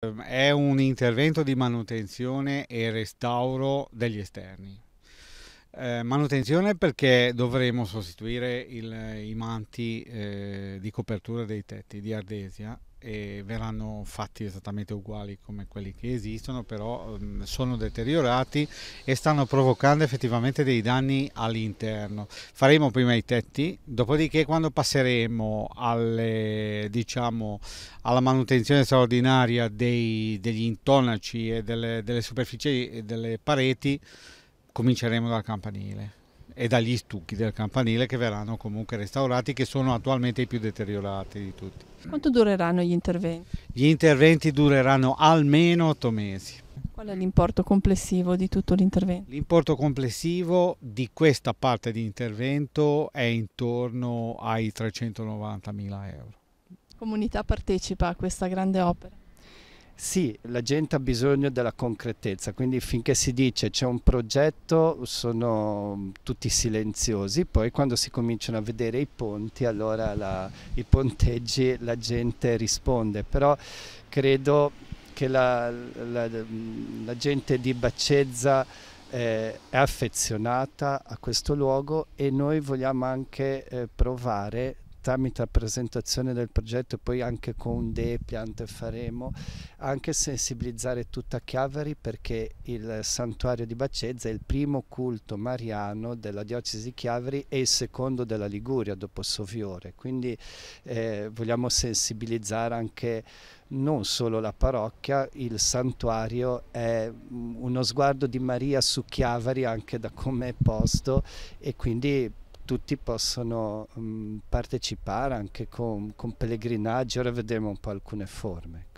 Ehm, è un intervento di manutenzione e restauro degli esterni. Eh, manutenzione perché dovremo sostituire il, i manti eh, di copertura dei tetti di ardesia e verranno fatti esattamente uguali come quelli che esistono, però um, sono deteriorati e stanno provocando effettivamente dei danni all'interno. Faremo prima i tetti, dopodiché quando passeremo alle, diciamo, alla manutenzione straordinaria dei, degli intonaci e delle, delle superfici e delle pareti, cominceremo dal campanile e dagli stucchi del campanile che verranno comunque restaurati che sono attualmente i più deteriorati di tutti. Quanto dureranno gli interventi? Gli interventi dureranno almeno otto mesi. Qual è l'importo complessivo di tutto l'intervento? L'importo complessivo di questa parte di intervento è intorno ai 390 mila euro. La comunità partecipa a questa grande opera? Sì, la gente ha bisogno della concretezza, quindi finché si dice c'è un progetto sono tutti silenziosi, poi quando si cominciano a vedere i ponti, allora la, i ponteggi la gente risponde, però credo che la, la, la gente di Baccezza eh, è affezionata a questo luogo e noi vogliamo anche eh, provare tramite la presentazione del progetto e poi anche con mm. dei piante faremo, anche sensibilizzare tutta Chiavari perché il santuario di Bacezza è il primo culto mariano della diocesi di Chiavari e il secondo della Liguria dopo Soviore, quindi eh, vogliamo sensibilizzare anche non solo la parrocchia, il santuario è mm, uno sguardo di Maria su Chiavari anche da come è posto e quindi tutti possono mh, partecipare anche con, con pellegrinaggi, ora vedremo un po' alcune forme.